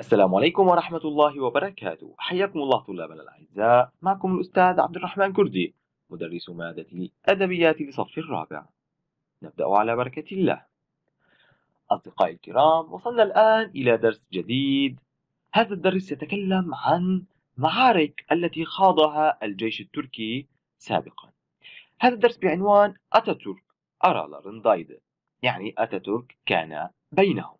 السلام عليكم ورحمة الله وبركاته حياكم الله طلابنا الأعزاء معكم الأستاذ عبد الرحمن كردي مدرس مادة الأدبيات لصف الرابع نبدأ على بركة الله أصدقائي الكرام وصلنا الآن إلى درس جديد هذا الدرس يتكلم عن معارك التي خاضها الجيش التركي سابقا هذا الدرس بعنوان أتاتورك أرى لرندايد يعني أتاتورك كان بينهم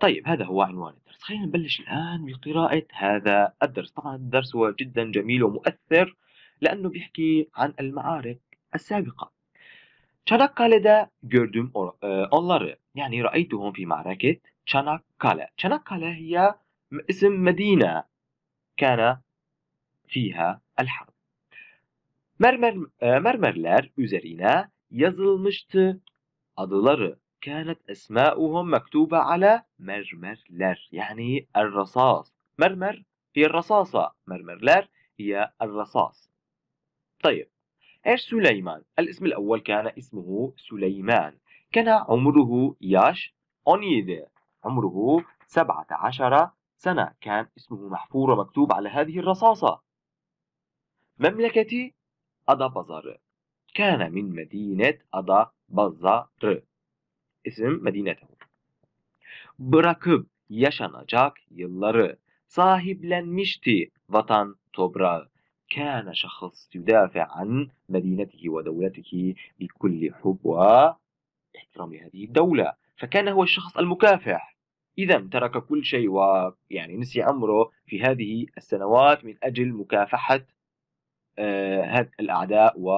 طيب هذا هو عنوان الدرس خلينا نبلش الآن بقراءة هذا الدرس طبعا الدرس هو جدا جميل ومؤثر لأنه بيحكي عن المعارك السابقة تشاناكالدا جوردوم آه، أونلار يعني رأيتهم في معركة تشاناكالا تشاناكالا هي اسم مدينة كان فيها الحرب مرمر mermerler üzerine yazılmıştı adları كانت أسماؤهم مكتوبة على مرمرلر يعني الرصاص مرمر هي الرصاصة مرمرلر هي الرصاص طيب إيش سليمان؟ الاسم الأول كان اسمه سليمان كان عمره ياش أونيدي عمره 17 سنة كان اسمه محفور ومكتوب على هذه الرصاصة مملكة بزر كان من مدينة بزر isim Medine Bırakıp yaşanacak yılları sahiplenmişti vatan toprağı. كان شخص يدافع عن مدينته ودولته بكل حب واحترام هذه الدولة فكان هو الشخص المكافح إذا ترك كل شيء ويعني نسي عمره في هذه السنوات من أجل مكافحة آه الأعداء و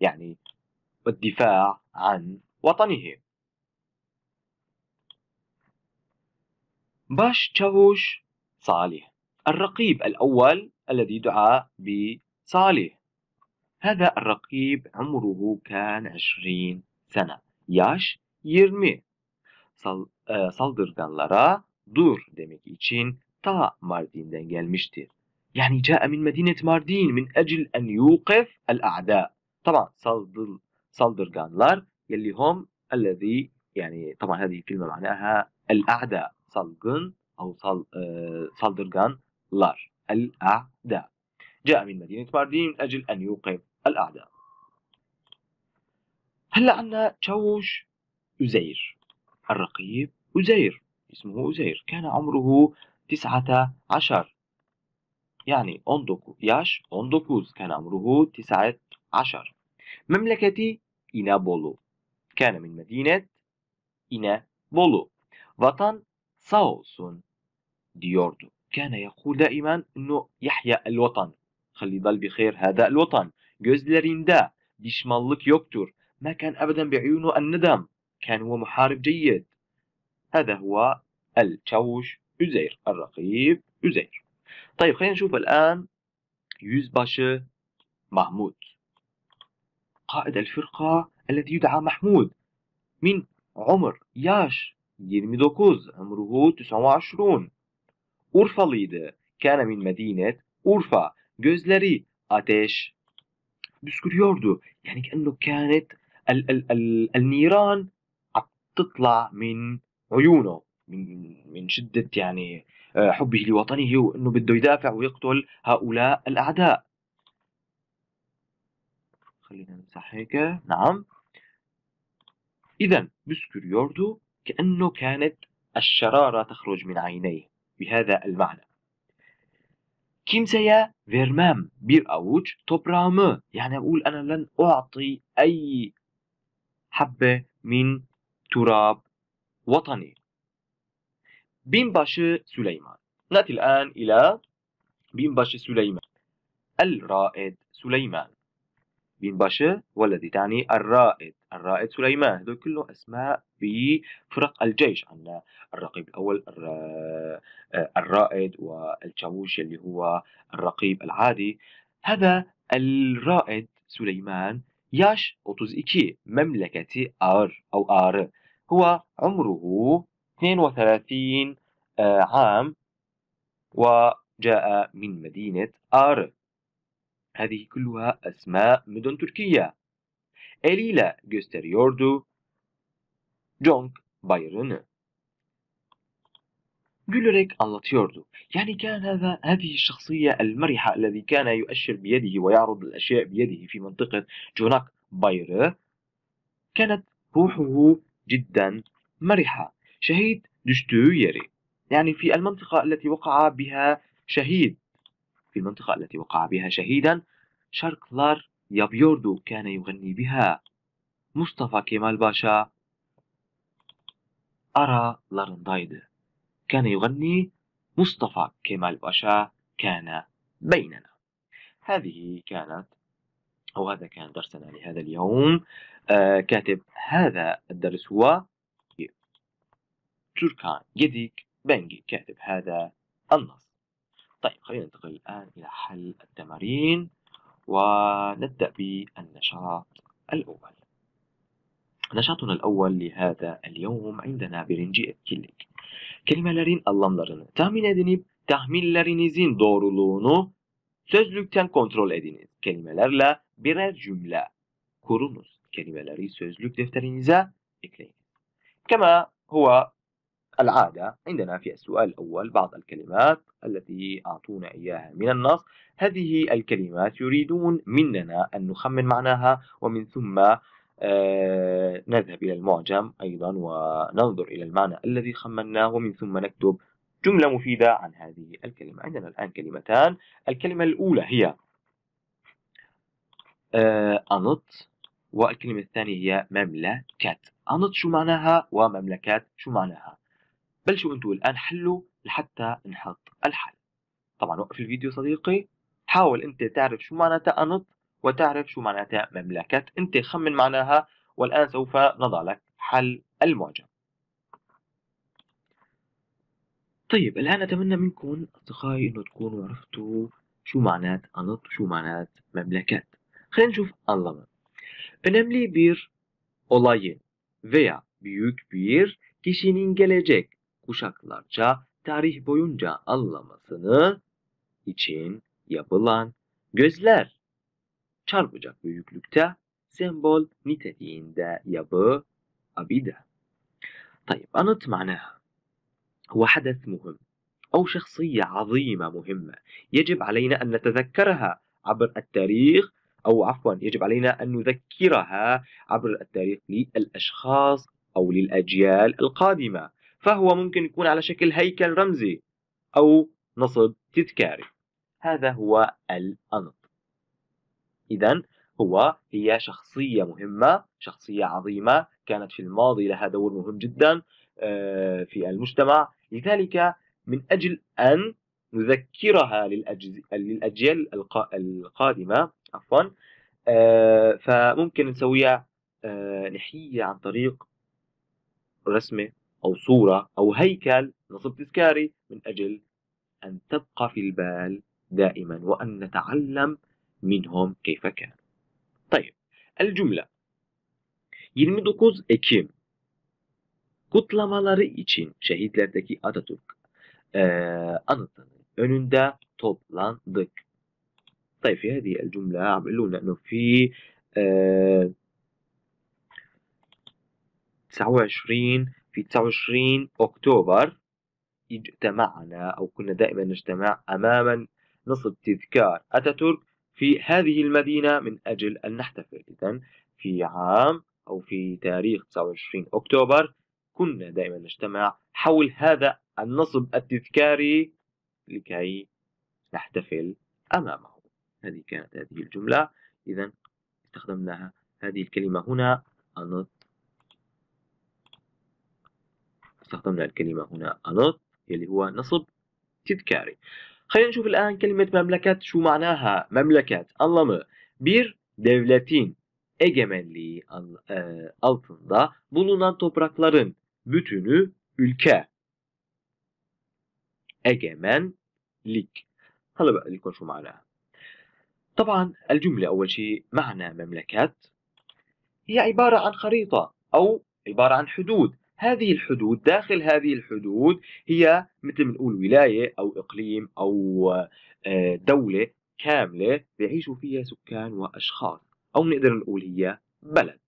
يعني والدفاع عن وطنه باش تشاوش صالح الرقيب الأول الذي دعا بصالح هذا الرقيب عمره كان عشرين سنة ياش يرمي Sal, e, saldırganlara dur demek için ta Mardin'den gelmiştir. Yani جاء من مدينة ماردين من أجل أن يوقف الأعداء. طبعا saldır, سالدرجانلار يلي هم الذي يعني طبعا هذه الكلمة معناها الأعداء سالجن أو سال سالدرجان آه، لار الأعداء جاء من مدينة ماردين من أجل أن يوقف الأعداء هلا عندنا تشوش أزير الرقيب أزير اسمه أزير كان عمره تسعة عشر يعني أوندوكو ياش أوندوكوز كان عمره تسعة عشر مملكتي İnebolu. Kâne min medinet İnebolu. Vatan sağ olsun diyordu. Kâne yekul daimen nu yahya el vatan. Halidal bi khair hada el vatan. Gözlerinde düşmanlık yoktur. Ma kan ebeden bi'yunu en nedam. Kan huve muharib ceyyid. هذا هو التشوش أزير الرقيب أزير طيب خلينا نشوف الآن يوزباشي محمود قائد الفرقة الذي يدعى محمود من عمر ياش 29 عمره 29 Urfalıydı. كان من مدينة أورفا Gözleri ateş. Püskürüyordu. Yani كأنه كانت ال ال ال النيران تطلع من عيونه من من شدة يعني آه، حبه لوطنه وأنه بده يدافع ويقتل هؤلاء الأعداء خلينا نمسح هيك نعم إذا بسكريوردو كأنه كانت الشرارة تخرج من عينيه بهذا المعنى kimseye فيرمام بير أوج توبرام يعني أقول أنا لن أعطي أي حبة من تراب وطني. بيمباشي سليمان. نأتي الآن إلى بيمباشي سليمان. الرائد سليمان. بينباشي والذي تعني الرائد الرائد سليمان هذول كله أسماء بفرق الجيش عندنا الرقيب الأول آه، الرائد والجاموش اللي هو الرقيب العادي هذا الرائد سليمان ياش اوتوزيكي مملكة آر أو آر هو عمره 32 آه، عام وجاء من مدينة آر هذه كلها أسماء مدن تركية إليلا جوستريوردو جونك بايرن جولريك anlatıyordu. يعني كان هذا هذه الشخصية المرحة الذي كان يؤشر بيده ويعرض الأشياء بيده في منطقة جوناك بايرة كانت روحه جدا مرحة. شهيد دشتويري يعني في المنطقة التي وقع بها شهيد في المنطقة التي وقع بها شهيدا شاركلار يابيوردو كان يغني بها مصطفى كمال باشا أرى لارندايد كان يغني مصطفى كمال باشا كان بيننا هذه كانت أو هذا كان درسنا لهذا اليوم آه كاتب هذا الدرس هو تركان جديك بنجي كاتب هذا النص طيب خلينا ننتقل الآن إلى حل التمارين ونبدأ بالنشاط الأول نشاطنا الأول لهذا اليوم عندنا برنجي أتكلك كلمة لرين لارين اللاملارين تامين أدنيب تهمين لارينيزين دورلونو سözlükten kontrol ediniz. Kelimelerle birer cümle kurunuz. Kelimeleri sözlük defterinize ekleyin. كما هو العادة عندنا في السؤال الأول بعض الكلمات التي أعطونا إياها من النص هذه الكلمات يريدون مننا أن نخمن معناها ومن ثم آه، نذهب إلى المعجم أيضا وننظر إلى المعنى الذي خمناه ومن ثم نكتب جملة مفيدة عن هذه الكلمة عندنا الآن كلمتان الكلمة الأولى هي آه، أنط والكلمة الثانية هي مملكة أنط شو معناها ومملكات شو معناها بلشوا انتوا الان حلوا لحتى نحط الحل طبعا وقف الفيديو صديقي حاول انت تعرف شو معناتها انط وتعرف شو معناتها مملكة انت خمن معناها والان سوف نضع لك حل المعجم طيب الآن أتمنى منكم أصدقائي إنه تكونوا عرفتوا شو معنات أنط وشو معنات مملكات خلينا نشوف anlamı. Önemli بير olayı فيا büyük bir كيشينين جلجيك kuşaklarca tarih boyunca anlamasını için yapılan gözler çarpacak büyüklükte sembol niteliğinde yapı abide. طيب anıt معناها هو حدث مهم أو شخصية عظيمة مهمة يجب علينا أن نتذكرها عبر التاريخ أو عفوا يجب علينا أن نذكرها عبر التاريخ للأشخاص أو للأجيال القادمة فهو ممكن يكون على شكل هيكل رمزي أو نصب تذكاري هذا هو الأنط إذا هو هي شخصية مهمة شخصية عظيمة كانت في الماضي لها دور مهم جدا آه، في المجتمع لذلك من أجل أن نذكرها للأجيال القادمة عفوا آه، فممكن نسويها آه، نحية عن طريق رسمة أو صورة أو هيكل نصب تذكاري من أجل أن تبقى في البال دائما وأن نتعلم منهم كيف كان طيب الجملة 29 Ekim kutlamaları için şehitlerdeki Atatürk e, anıtının önünde toplandık. طيب في هذه الجملة عم يقولون انه في آه 29 في 29 أكتوبر اجتمعنا أو كنا دائما نجتمع أماما نصب تذكار أتاتورك في هذه المدينة من أجل أن نحتفل إذا في عام أو في تاريخ 29 أكتوبر كنا دائما نجتمع حول هذا النصب التذكاري لكي نحتفل أمامه هذه كانت هذه الجملة إذا استخدمناها هذه الكلمة هنا استخدمنا الكلمة هنا alert يلي هو نصب تذكاري خلينا نشوف الآن كلمة مملكة شو معناها مملكة anlamı بير دولتين egemenliği altında bulunan toprakların bütünü ülke egemenlik هلا بقى لكم شو معناها طبعا الجملة أول شيء معنى مملكات هي عبارة عن خريطة أو عبارة عن حدود هذه الحدود داخل هذه الحدود هي مثل ما نقول ولايه او اقليم او آه، دوله كامله بيعيشوا فيها سكان واشخاص او نقدر نقول هي بلد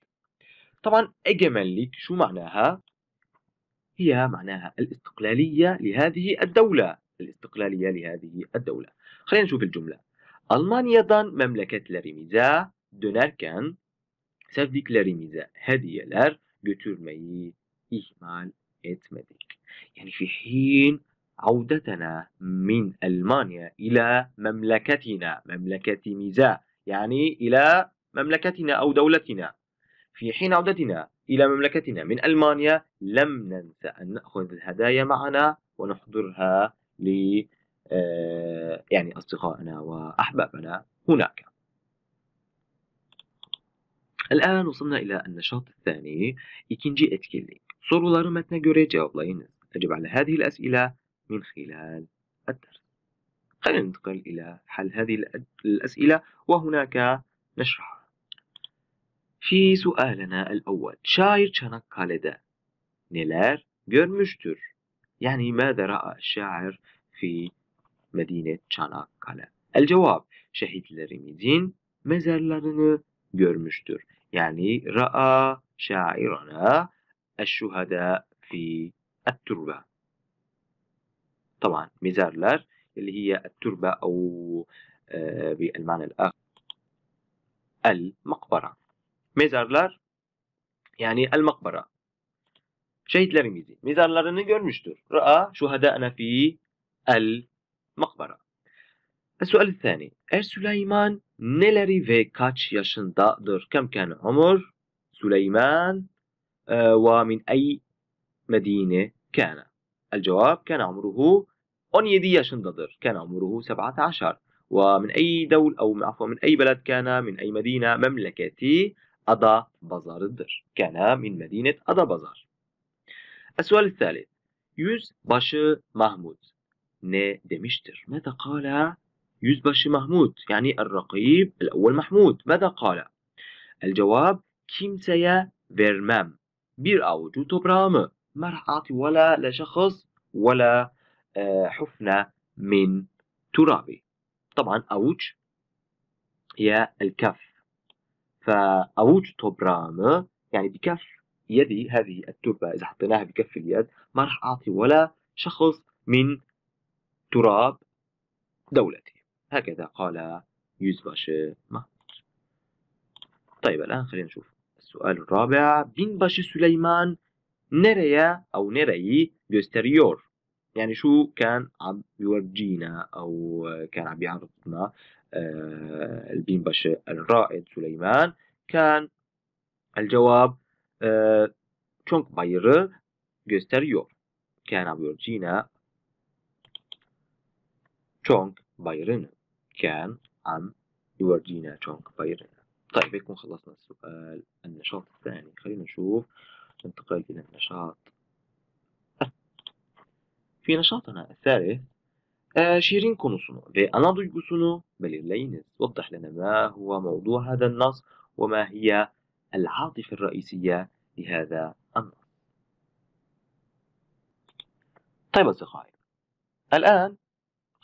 طبعا اجمالي شو معناها هي معناها الاستقلاليه لهذه الدوله الاستقلاليه لهذه الدوله خلينا نشوف الجمله المانيا مملكه Almanya'dan سيرفيك dönerken sevdiklerimize لار götürmeyi إجمال إتمديك يعني في حين عودتنا من ألمانيا إلى مملكتنا مملكة ميزا يعني إلى مملكتنا أو دولتنا في حين عودتنا إلى مملكتنا من ألمانيا لم ننسى أن نأخذ الهدايا معنا ونحضرها ل آه، يعني أصدقائنا وأحبابنا هناك الآن وصلنا إلى النشاط الثاني إيكينجي إتكيلي صورة متنا جوري جاوبلاينا أجب على هذه الأسئلة من خلال الدرس خلينا ننتقل إلى حل هذه الأسئلة وهناك نشرح في سؤالنا الأول شاعر شانك كاليدا نيلر جرمشتر يعني ماذا رأى الشاعر في مدينة شانك كالا الجواب شهيد لرميدين مزارلرن جرمشتر يعني رأى شاعرنا الشهداء في التربة طبعا ميزارلر اللي هي التربة أو آه، بالمعنى الآخر المقبرة ميزارلر يعني المقبرة شهيد شهيدler imizi. Mezarlarını görmüştür. رأى شهداءنا في المقبرة. السؤال الثاني. Er Süleyman neleri ve kaç yaşındadır? كم كان عمر سليمان آه، ومن أي مدينة كان الجواب كان عمره أونيديا شندر كان عمره 17 ومن أي دول أو عفوا من أي بلد كان من أي مدينة مملكة أدا بازار الدر كان من مدينة أدا بازار السؤال الثالث يوز باش محمود ني دمشتر ماذا قال يوز باش محمود يعني الرقيب الأول محمود ماذا قال؟ الجواب kimseye فيرمام بير او توتو برام ما راح اعطي ولا لشخص ولا آه، حفنه من ترابي طبعا اوج هي الكف فاوج توبرام يعني بكف يدي هذه التربه اذا حطيناها بكف اليد ما راح اعطي ولا شخص من تراب دولتي هكذا قال يوزباشي محمود طيب الان خلينا نشوف السؤال الرابع باشي سليمان نريا أو نريي بيستريور يعني شو كان عم يورجينا أو كان عم يعرفنا البين آه، باشي الرائد سليمان كان الجواب آه، تشونك بايرı gösteriyor كان عم يورجينا تشونك بايرن كان عم يورجينا تشونك بايرن طيب يكون خلصنا السؤال النشاط الثاني خلينا نشوف ننتقل إلى النشاط في نشاطنا الثالث آه، شيرين كونوسونو في أنا دوغوسونو belirleyiniz. وضح لنا ما هو موضوع هذا النص وما هي العاطفة الرئيسية لهذا النص. طيب أصدقائي، الآن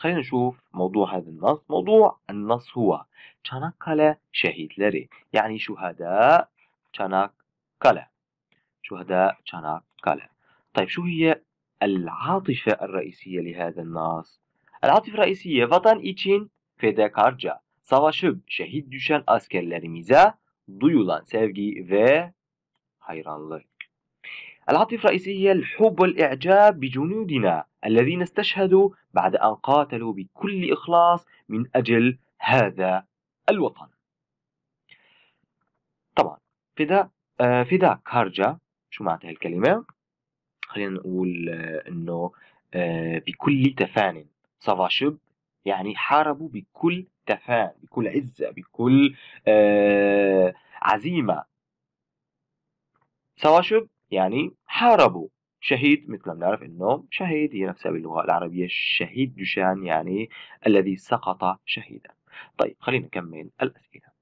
خلينا نشوف موضوع هذا النص موضوع النص هو شهيد لري يعني شهداء Çanakkale شهداء Çanakkale طيب شو هي العاطفة الرئيسية لهذا النص العاطفة الرئيسية vatan için fedakarca savaşıp şehit düşen askerlerimize duyulan sevgi ve hayranlık. العاطفة الرئيسية هي الحب والإعجاب بجنودنا الذين استشهدوا بعد أن قاتلوا بكل إخلاص من أجل هذا الوطن طبعا فدا آه، فدا كارجا شو معناتها الكلمة؟ خلينا نقول آه، إنه آه، بكل تفان شب يعني حاربوا بكل تفان بكل عزة بكل عزيمة سواشب يعني حاربوا شهيد مثل ما نعرف انه شهيد هي نفسها باللغه العربيه شهيد دوشان يعني الذي سقط شهيدا طيب خلينا نكمل الاسئله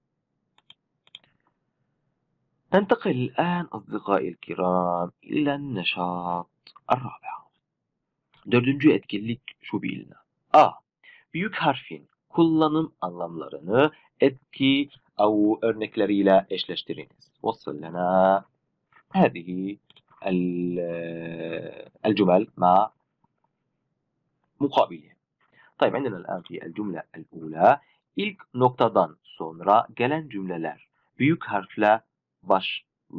ننتقل الان اصدقائي الكرام الى النشاط الرابع دردنجو etkinlik şu bilinen. A. Büyük harfin kullanım anlamlarını etki أو örnekleriyle eşleştiriniz. وصل لنا هذه الجمل مع مقابلها طيب عندنا الآن في الجملة الأولى إلك نقطة ilk noktadan sonra gelen cümleler büyük harfle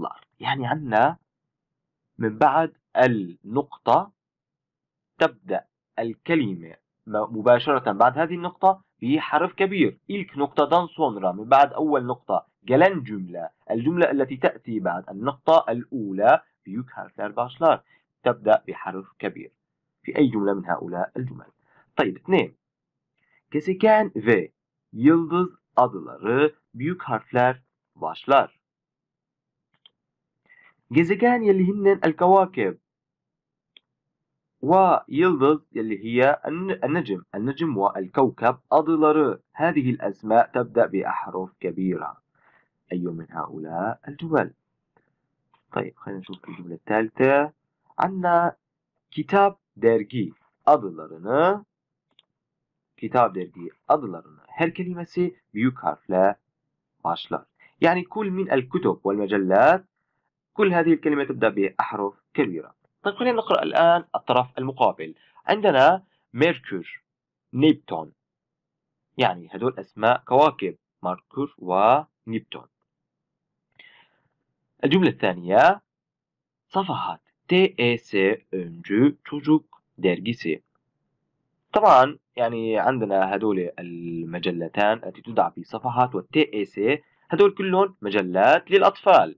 لار يعني عندنا من بعد النقطة تبدأ الكلمة مباشرة بعد هذه النقطة بحرف كبير إلك نقطة noktadan سونرا من بعد أول نقطة جلن جملة الجملة التي تأتي بعد النقطة الأولى بيوك هالسعر باشلار تبدأ بحرف كبير في أي جملة من هؤلاء الجمل طيب اثنين Keseken في يلدز adları بيوك harfler başlar. Gezegen يلي هن الكواكب ويلدز يلي هي النجم النجم والكوكب أضلر هذه الأسماء تبدأ بأحرف كبيرة أي من هؤلاء الجمل طيب خلينا نشوف الجملة الثالثة عندنا درجي dergi كتاب درجي dergi هل كلمة سي بيوك هارفلا باشلر يعني كل من الكتب والمجلات كل هذه الكلمة تبدأ بأحرف كبيرة. طيب خلينا نقرأ الآن الطرف المقابل. عندنا ميركور، نيبتون. يعني هدول أسماء كواكب ماركور ونيبتون. الجملة الثانية صفحات TES öncü ديرجي سي طبعا يعني عندنا هدول المجلتان التي تدعى صفحات والتي اي سي هدول كلهم مجلات للأطفال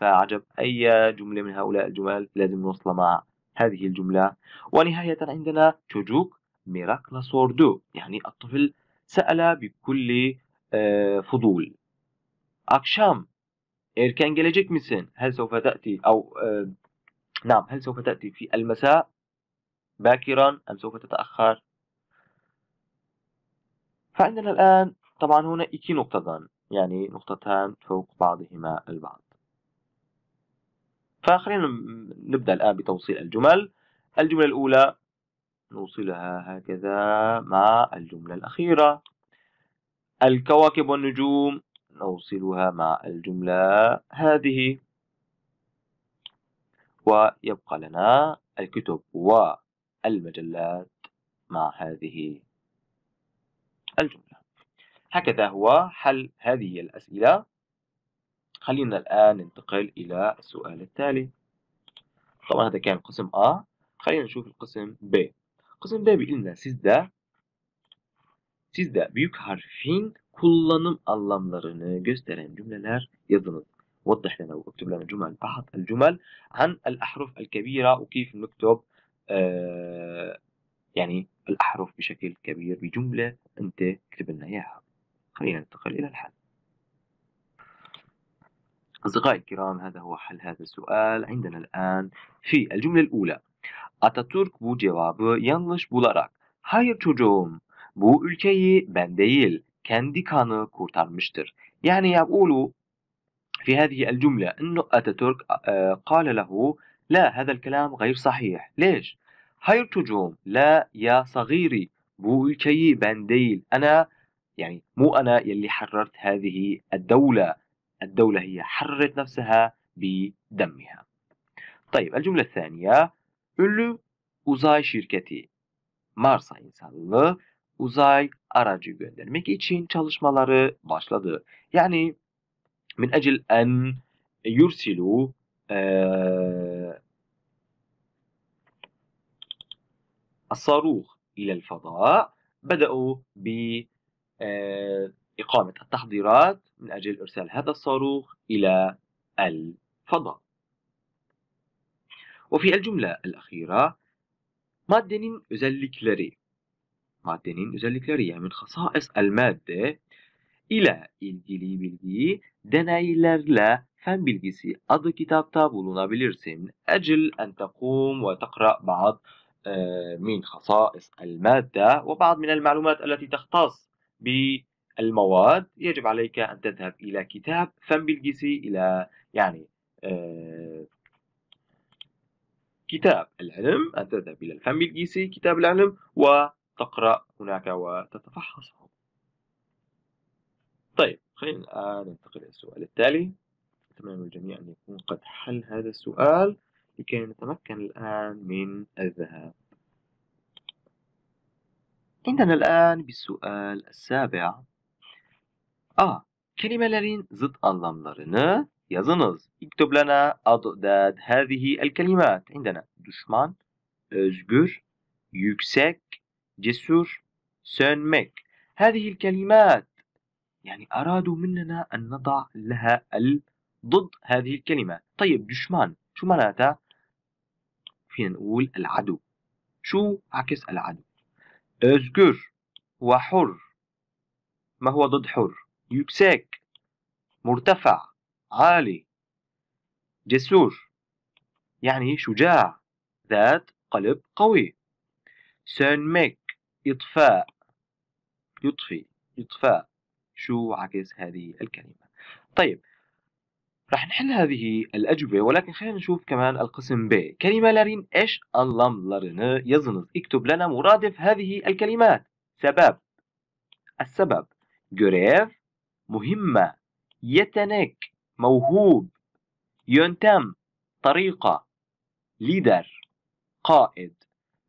فعجب أي جملة من هؤلاء الجمل لازم نوصلها مع هذه الجملة ونهاية عندنا توجوك ميراكلا سوردو يعني الطفل سأل بكل آه، فضول أكشام erken جلجيك مسن هل سوف تأتي أو نعم هل سوف تأتي في المساء باكرا أم سوف تتأخر؟ فعندنا الآن طبعا هنا إيكي نقطتان يعني نقطتان فوق بعضهما البعض فخلينا نبدأ الآن بتوصيل الجمل الجملة الأولى نوصلها هكذا مع الجملة الأخيرة الكواكب والنجوم نوصلها مع الجملة هذه ويبقى لنا الكتب والمجلات مع هذه الجملة هكذا هو حل هذه الأسئلة خلينا الآن ننتقل إلى السؤال التالي طبعا هذا كان قسم A خلينا نشوف القسم B قسم B بيقول لنا سيزدا sizde büyük kullanım anlamlarını gösteren cümleler yazınız. وضح لنا واكتب لنا جمل بحث الجمل عن الأحرف الكبيرة وكيف نكتب آه يعني الأحرف بشكل كبير بجملة أنت اكتب لنا إياها خلينا ننتقل إلى الحل أصدقائي الكرام هذا هو حل هذا السؤال عندنا الآن في الجملة الأولى اتاتورك بو جواب يانلش bularak hayır تشوجوم بو ülkeyi ben değil كانو kanı مشتر يعني يقول في هذه الجملة أن أتاتورك قال له لا هذا الكلام غير صحيح ليش؟ هير çocuğum لا يا صغيري بو ülkeyi بان ديل أنا يعني مو أنا يلي حررت هذه الدولة الدولة هي حررت نفسها بدمها طيب الجملة الثانية Ünlü شركتي مارسا إنسان الله uzay aracı göndermek için çalışmaları başladı. Yani min ecil en yursilu الصاروخ إلى الفضاء بدأوا بإقامة التحضيرات من أجل إرسال هذا الصاروخ إلى الفضاء وفي الجملة الأخيرة Maddenin özellikleri معدنين يزلك لارية من خصائص المادة ile ilgili bilgiyi deneylerle fen bilgisi adlı كتاب تابولونا Ecil أجل أن تقوم وتقرأ بعض آه، من خصائص المادة وبعض من المعلومات التي تختص بالمواد يجب عليك أن تذهب إلى كتاب فن بالجيسي إلى يعني آه، كتاب العلم أن تذهب إلى الفن بالجيسي كتاب العلم و تقرأ هناك وتتفحص طيب خلينا الآن آه، ننتقل إلى السؤال التالي أتمنى من الجميع أن يكون قد حل هذا السؤال لكي نتمكن الآن من الذهاب عندنا الآن بالسؤال السابع آه Kelimelerin ضد أنظمنا yazınız. İktub lana adad هذه الكلمات. عندنا düşman, özgür, yüksek, جسور ميك هذه الكلمات يعني أرادوا مننا أن نضع لها ال ضد هذه الكلمة طيب دشمان شو معناتها؟ فينا نقول العدو شو عكس العدو؟ أزجر هو حر ما هو ضد حر؟ يكسك مرتفع عالي جسور يعني شجاع ذات قلب قوي سنمك إطفاء يطفي إطفاء شو عكس هذه الكلمة طيب رح نحل هذه الأجوبة ولكن خلينا نشوف كمان القسم ب كلمة لارين إيش اللام لارين يزنز اكتب لنا مرادف هذه الكلمات سبب السبب جريف مهمة يتنك موهوب ينتم طريقة ليدر قائد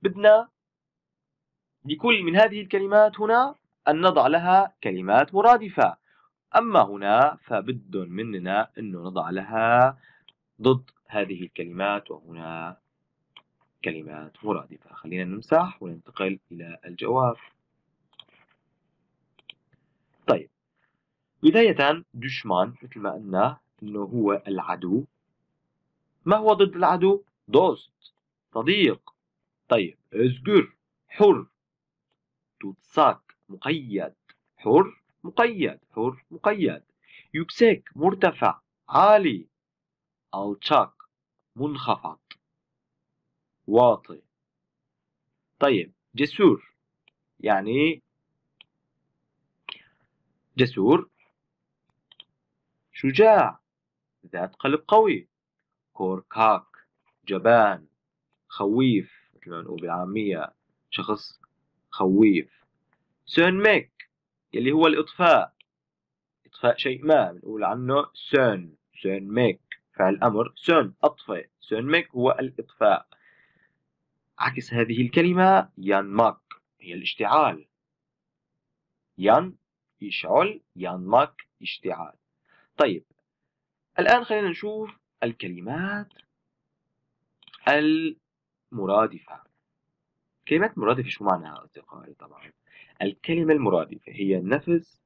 بدنا لكل من هذه الكلمات هنا أن نضع لها كلمات مرادفة أما هنا فبد مننا أنه نضع لها ضد هذه الكلمات وهنا كلمات مرادفة خلينا نمسح وننتقل إلى الجواب طيب بداية دشمان مثل ما قلنا أنه هو العدو ما هو ضد العدو؟ دوست صديق طيب ازجر حر تساك مقيد حر مقيد حر مقيد يكسك مرتفع عالي ألتشاك منخفض واطي طيب جسور يعني جسور شجاع ذات قلب قوي كوركاك جبان خويف ما نقول بالعامية شخص خويف سون ميك يلي هو الإطفاء إطفاء شيء ما بنقول عنه سون سون ميك فعل أمر سون أطفئ سون ميك هو الإطفاء عكس هذه الكلمة ماك هي الاشتعال ين يشعل ماك اشتعال طيب الآن خلينا نشوف الكلمات المرادفة كلمات مرادفة شو معناها أصدقائي طبعا الكلمة المرادفة هي نفس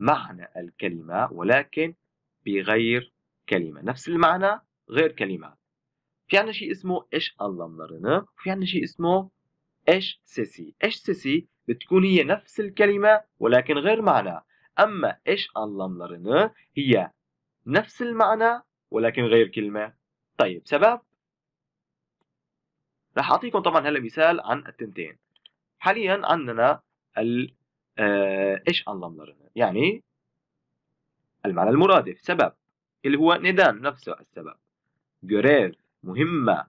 معنى الكلمة ولكن بغير كلمة نفس المعنى غير كلمات في عنا شيء اسمه إيش anlamlarını وفي عنا شيء اسمه إيش سيسي إيش سيسي بتكون هي نفس الكلمة ولكن غير معنى أما إيش anlamlarını هي نفس المعنى ولكن غير كلمة طيب سبب رح اعطيكم طبعا هلا مثال عن التنتين حاليا عندنا ال آه، ايش انلملر يعني المعنى المرادف سبب اللي هو ندان نفسه السبب جريف مهمة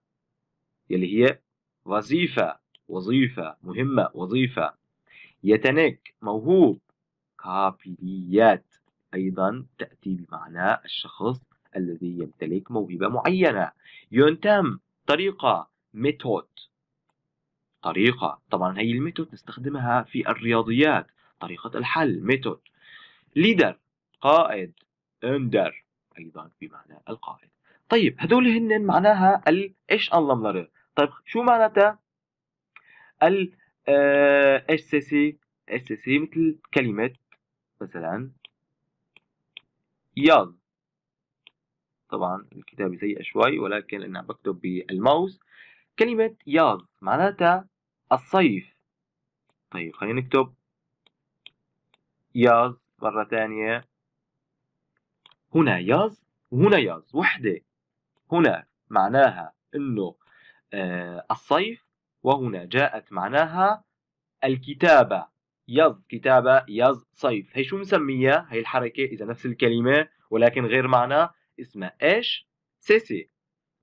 اللي هي وظيفة وظيفة مهمة وظيفة يتنك موهوب قابليات أيضا تأتي بمعنى الشخص الذي يمتلك موهبة معينة ينتم طريقة ميثود طريقة طبعا هي الميثود نستخدمها في الرياضيات طريقة الحل ميثود ليدر قائد اندر أيضا بمعنى القائد طيب هدول هن معناها ال ايش طيب شو معناتها ال آه، اس سي اس سي سي مثل كلمة مثلا يض طبعا الكتابة سيئة شوي ولكن انا بكتب بالماوس كلمة ياض معناتها الصيف طيب خلينا نكتب ياض مرة ثانية هنا ياض وهنا ياض وحدة هنا معناها انه آه الصيف وهنا جاءت معناها الكتابة يز كتابة يز صيف هي شو مسميها هي الحركة إذا نفس الكلمة ولكن غير معنى اسمها إيش سيسي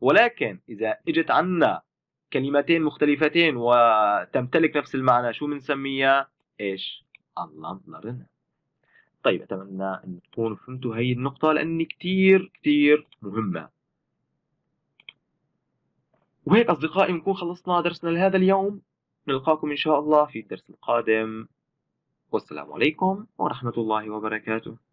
ولكن إذا إجت عنا كلمتين مختلفتين وتمتلك نفس المعنى شو بنسميها ايش اللمبلرنا طيب اتمنى ان تكونوا فهمتوا هي النقطه لان كثير كثير مهمه وهيك اصدقائي بنكون خلصنا درسنا لهذا اليوم نلقاكم ان شاء الله في الدرس القادم والسلام عليكم ورحمه الله وبركاته